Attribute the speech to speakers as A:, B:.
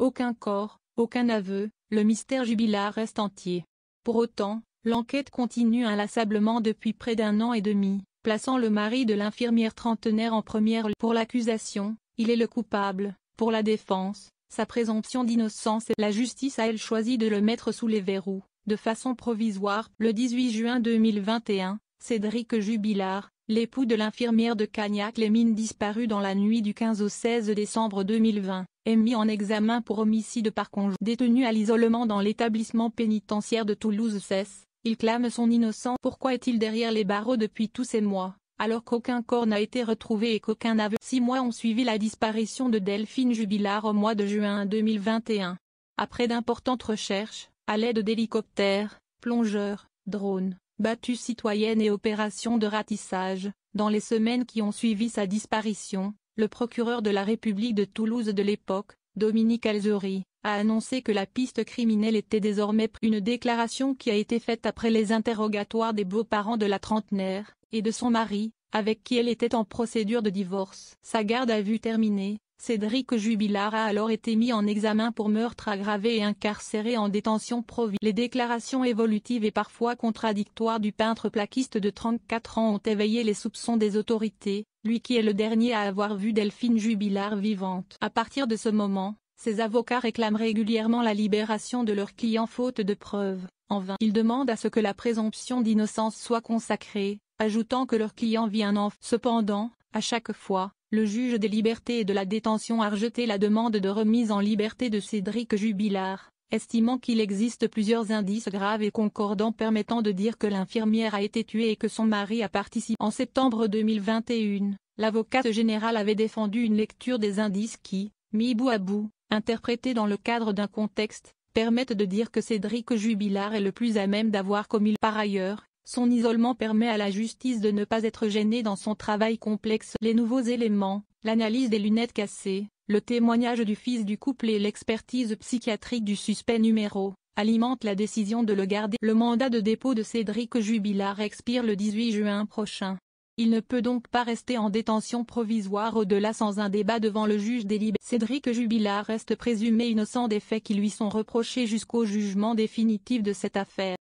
A: Aucun corps, aucun aveu, le mystère Jubilard reste entier. Pour autant, l'enquête continue inlassablement depuis près d'un an et demi, plaçant le mari de l'infirmière trentenaire en première pour l'accusation, il est le coupable, pour la défense, sa présomption d'innocence et la justice a elle choisi de le mettre sous les verrous, de façon provisoire. Le 18 juin 2021, Cédric Jubilard, l'époux de l'infirmière de Cagnac les mines disparue dans la nuit du 15 au 16 décembre 2020, mis en examen pour homicide par conjoint. Détenu à l'isolement dans l'établissement pénitentiaire de Toulouse cesse, il clame son innocence. Pourquoi est-il derrière les barreaux depuis tous ces mois, alors qu'aucun corps n'a été retrouvé et qu'aucun aveu Six mois ont suivi la disparition de Delphine Jubilard au mois de juin 2021. Après d'importantes recherches, à l'aide d'hélicoptères, plongeurs, drones, battues citoyennes et opérations de ratissage, dans les semaines qui ont suivi sa disparition, le procureur de la République de Toulouse de l'époque, Dominique Alzori, a annoncé que la piste criminelle était désormais une déclaration qui a été faite après les interrogatoires des beaux-parents de la trentenaire, et de son mari, avec qui elle était en procédure de divorce. Sa garde a vu terminée, Cédric Jubilard a alors été mis en examen pour meurtre aggravé et incarcéré en détention provisoire. Les déclarations évolutives et parfois contradictoires du peintre plaquiste de 34 ans ont éveillé les soupçons des autorités, lui qui est le dernier à avoir vu Delphine Jubilard vivante. À partir de ce moment, ses avocats réclament régulièrement la libération de leur client faute de preuves. En vain, ils demandent à ce que la présomption d'innocence soit consacrée, ajoutant que leur client vit un enfant. Cependant, à chaque fois, le juge des libertés et de la détention a rejeté la demande de remise en liberté de Cédric Jubilard, estimant qu'il existe plusieurs indices graves et concordants permettant de dire que l'infirmière a été tuée et que son mari a participé. En septembre 2021, l'avocate générale avait défendu une lecture des indices qui, mis bout à bout, interprétés dans le cadre d'un contexte, permettent de dire que Cédric Jubilard est le plus à même d'avoir commis. Par ailleurs, son isolement permet à la justice de ne pas être gênée dans son travail complexe. Les nouveaux éléments, l'analyse des lunettes cassées, le témoignage du fils du couple et l'expertise psychiatrique du suspect numéro alimentent la décision de le garder. Le mandat de dépôt de Cédric Jubilard expire le 18 juin prochain. Il ne peut donc pas rester en détention provisoire au-delà sans un débat devant le juge délibéré. Cédric Jubilard reste présumé innocent des faits qui lui sont reprochés jusqu'au jugement définitif de cette affaire.